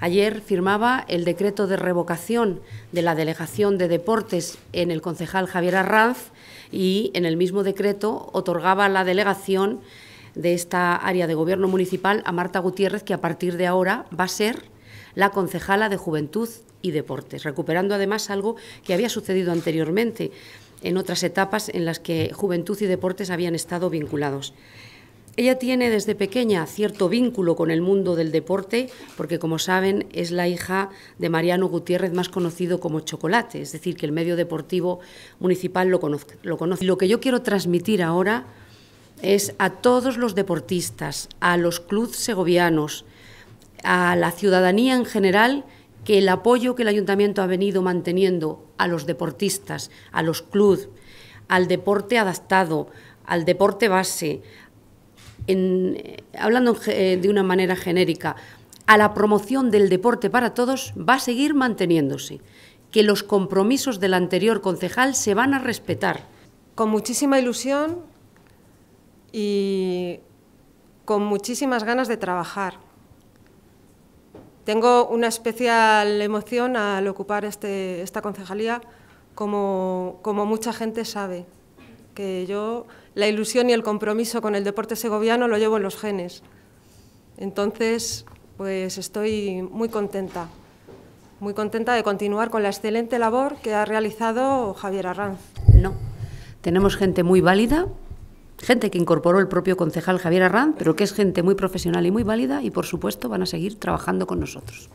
Ayer firmaba el decreto de revocación de la Delegación de Deportes en el concejal Javier Arranz y en el mismo decreto otorgaba la delegación de esta área de gobierno municipal a Marta Gutiérrez, que a partir de ahora va a ser la concejala de Juventud y Deportes, recuperando además algo que había sucedido anteriormente en otras etapas en las que Juventud y Deportes habían estado vinculados. Ella tiene desde pequeña cierto vínculo con el mundo del deporte, porque como saben es la hija de Mariano Gutiérrez, más conocido como Chocolate, es decir, que el medio deportivo municipal lo conoce. Lo, lo que yo quiero transmitir ahora es a todos los deportistas, a los clubes segovianos, a la ciudadanía en general, que el apoyo que el ayuntamiento ha venido manteniendo a los deportistas, a los clubes, al deporte adaptado, al deporte base, eh, hablando eh, de una manera genérica, a la promoción del deporte para todos va a seguir manteniéndose, que los compromisos del anterior concejal se van a respetar. Con muchísima ilusión y con muchísimas ganas de trabajar. Tengo una especial emoción al ocupar este, esta concejalía, como mucha gente sabe que yo la ilusión y el compromiso con el deporte segoviano lo llevo en los genes. Entonces, pues estoy muy contenta, muy contenta de continuar con la excelente labor que ha realizado Javier Arranz. No, tenemos gente muy válida, gente que incorporó el propio concejal Javier Arranz, pero que es gente muy profesional y muy válida y, por supuesto, van a seguir trabajando con nosotros.